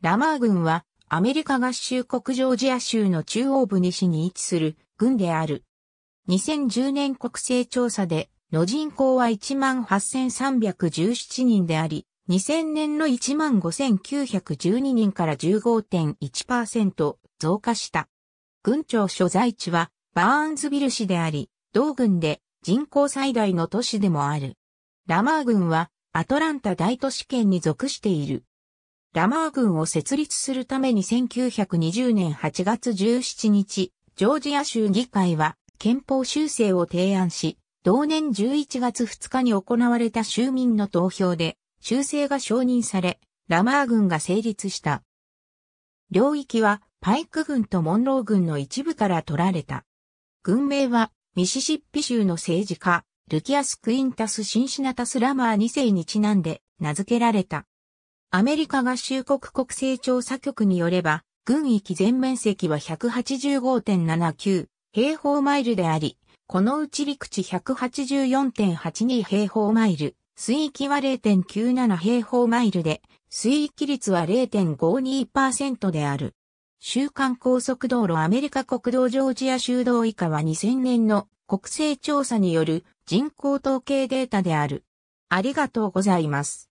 ラマー軍はアメリカ合衆国ジョージア州の中央部西に位置する軍である。2010年国勢調査での人口は18,317人であり、2000年の15,912人から15.1%増加した。軍庁所在地はバーンズビル市であり、同軍で人口最大の都市でもある。ラマー軍はアトランタ大都市圏に属している。ラマー軍を設立するために1920年8月17日、ジョージア州議会は憲法修正を提案し、同年11月2日に行われた州民の投票で修正が承認され、ラマー軍が成立した。領域はパイク軍とモンロー軍の一部から取られた。軍名はミシシッピ州の政治家、ルキアス・クインタス・シンシナタス・ラマー2世にちなんで名付けられた。アメリカ合衆国国勢調査局によれば、軍域全面積は185.79平方マイルであり、このうち陸地184.82平方マイル、水域は0.97平方マイルで、水域率は0.52%である。週間高速道路アメリカ国道ジョージア州道以下は2000年の国勢調査による人口統計データである。ありがとうございます。